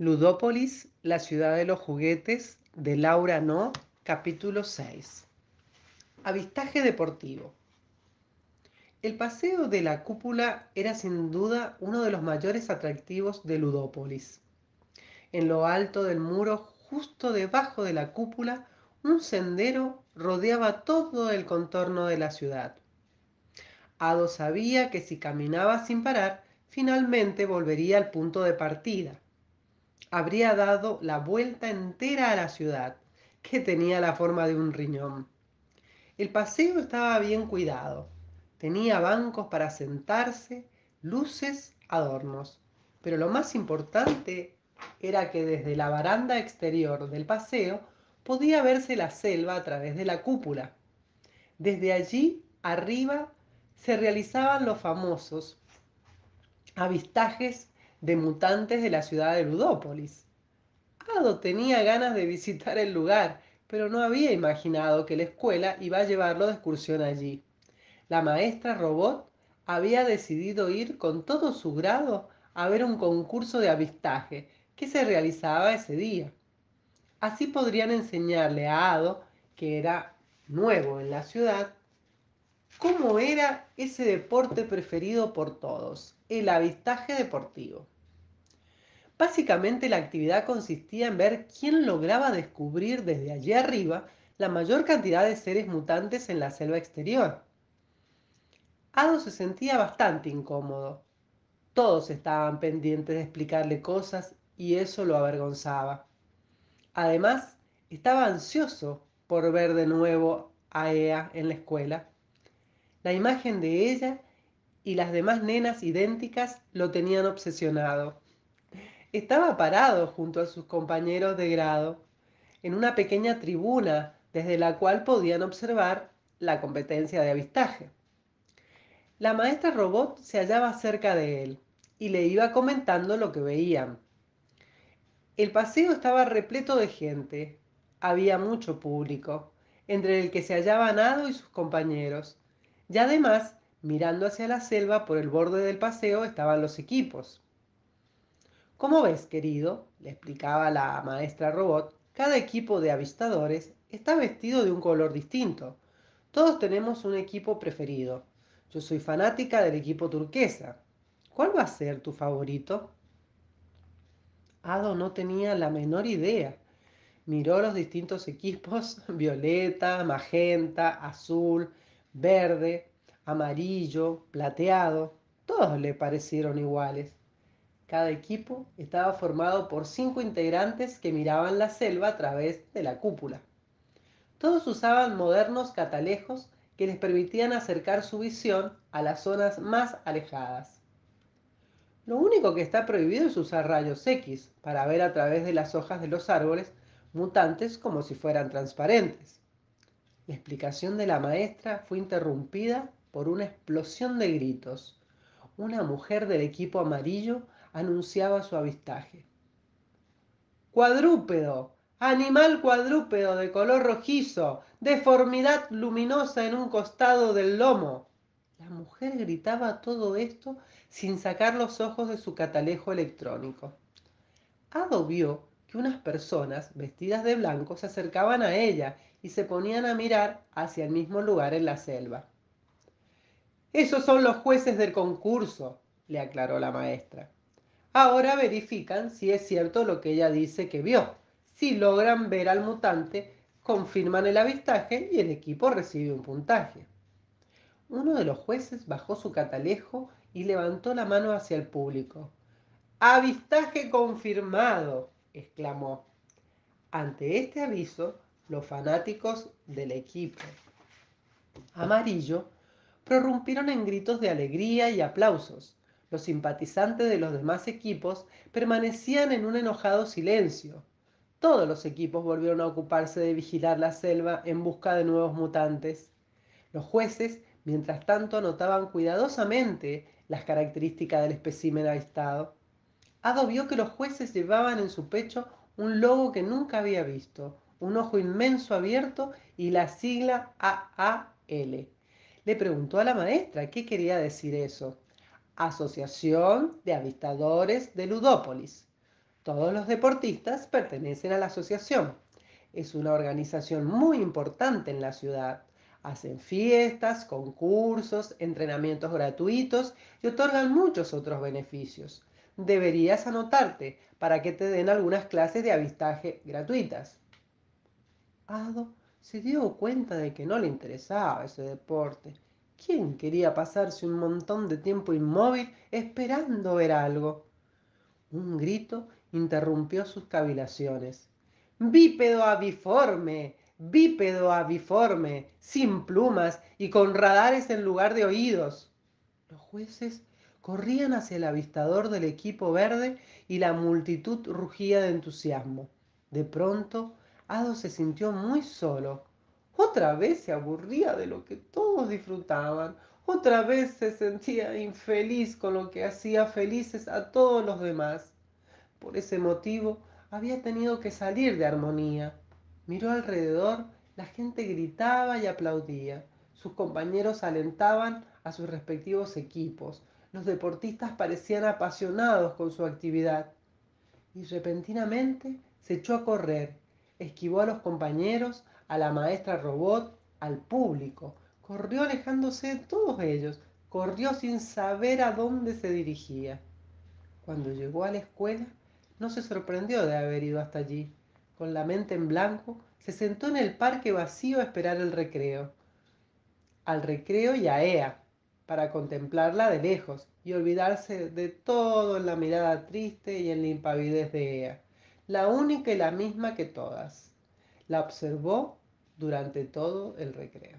Ludópolis, la ciudad de los juguetes, de Laura No, capítulo 6. Avistaje deportivo. El paseo de la cúpula era sin duda uno de los mayores atractivos de Ludópolis. En lo alto del muro, justo debajo de la cúpula, un sendero rodeaba todo el contorno de la ciudad. Ado sabía que si caminaba sin parar, finalmente volvería al punto de partida, habría dado la vuelta entera a la ciudad, que tenía la forma de un riñón. El paseo estaba bien cuidado. Tenía bancos para sentarse, luces, adornos. Pero lo más importante era que desde la baranda exterior del paseo podía verse la selva a través de la cúpula. Desde allí arriba se realizaban los famosos avistajes de mutantes de la ciudad de Ludópolis. Ado tenía ganas de visitar el lugar, pero no había imaginado que la escuela iba a llevarlo de excursión allí. La maestra Robot había decidido ir con todo su grado a ver un concurso de avistaje que se realizaba ese día. Así podrían enseñarle a Ado, que era nuevo en la ciudad, cómo era ese deporte preferido por todos, el avistaje deportivo. Básicamente la actividad consistía en ver quién lograba descubrir desde allí arriba la mayor cantidad de seres mutantes en la selva exterior. Ado se sentía bastante incómodo. Todos estaban pendientes de explicarle cosas y eso lo avergonzaba. Además, estaba ansioso por ver de nuevo a Ea en la escuela. La imagen de ella y las demás nenas idénticas lo tenían obsesionado estaba parado junto a sus compañeros de grado, en una pequeña tribuna desde la cual podían observar la competencia de avistaje. La maestra robot se hallaba cerca de él y le iba comentando lo que veían. El paseo estaba repleto de gente, había mucho público, entre el que se hallaba Nado y sus compañeros, y además, mirando hacia la selva por el borde del paseo estaban los equipos. Como ves, querido, le explicaba la maestra robot, cada equipo de avistadores está vestido de un color distinto. Todos tenemos un equipo preferido. Yo soy fanática del equipo turquesa. ¿Cuál va a ser tu favorito? Ado no tenía la menor idea. Miró los distintos equipos, violeta, magenta, azul, verde, amarillo, plateado. Todos le parecieron iguales. Cada equipo estaba formado por cinco integrantes que miraban la selva a través de la cúpula. Todos usaban modernos catalejos que les permitían acercar su visión a las zonas más alejadas. Lo único que está prohibido es usar rayos X para ver a través de las hojas de los árboles mutantes como si fueran transparentes. La explicación de la maestra fue interrumpida por una explosión de gritos una mujer del equipo amarillo anunciaba su avistaje. Cuadrúpedo, animal cuadrúpedo de color rojizo, deformidad luminosa en un costado del lomo. La mujer gritaba todo esto sin sacar los ojos de su catalejo electrónico. Ado vio que unas personas vestidas de blanco se acercaban a ella y se ponían a mirar hacia el mismo lugar en la selva. Esos son los jueces del concurso, le aclaró la maestra. Ahora verifican si es cierto lo que ella dice que vio. Si logran ver al mutante, confirman el avistaje y el equipo recibe un puntaje. Uno de los jueces bajó su catalejo y levantó la mano hacia el público. Avistaje confirmado, exclamó. Ante este aviso, los fanáticos del equipo amarillo prorrumpieron en gritos de alegría y aplausos. Los simpatizantes de los demás equipos permanecían en un enojado silencio. Todos los equipos volvieron a ocuparse de vigilar la selva en busca de nuevos mutantes. Los jueces, mientras tanto, anotaban cuidadosamente las características del espécimen avistado. Ado vio que los jueces llevaban en su pecho un logo que nunca había visto, un ojo inmenso abierto y la sigla AAL le preguntó a la maestra qué quería decir eso. Asociación de Avistadores de Ludópolis. Todos los deportistas pertenecen a la asociación. Es una organización muy importante en la ciudad. Hacen fiestas, concursos, entrenamientos gratuitos y otorgan muchos otros beneficios. Deberías anotarte para que te den algunas clases de avistaje gratuitas. Ado se dio cuenta de que no le interesaba ese deporte. ¿Quién quería pasarse un montón de tiempo inmóvil esperando ver algo? Un grito interrumpió sus cavilaciones. Bípedo aviforme, bípedo aviforme, sin plumas y con radares en lugar de oídos. Los jueces corrían hacia el avistador del equipo verde y la multitud rugía de entusiasmo. De pronto, Ado se sintió muy solo. Otra vez se aburría de lo que todos disfrutaban. Otra vez se sentía infeliz con lo que hacía felices a todos los demás. Por ese motivo había tenido que salir de armonía. Miró alrededor, la gente gritaba y aplaudía. Sus compañeros alentaban a sus respectivos equipos. Los deportistas parecían apasionados con su actividad. Y repentinamente se echó a correr esquivó a los compañeros, a la maestra robot, al público. Corrió alejándose de todos ellos, corrió sin saber a dónde se dirigía. Cuando llegó a la escuela, no se sorprendió de haber ido hasta allí. Con la mente en blanco, se sentó en el parque vacío a esperar el recreo. Al recreo y a Ea, para contemplarla de lejos y olvidarse de todo en la mirada triste y en la impavidez de Ea la única y la misma que todas. La observó durante todo el recreo.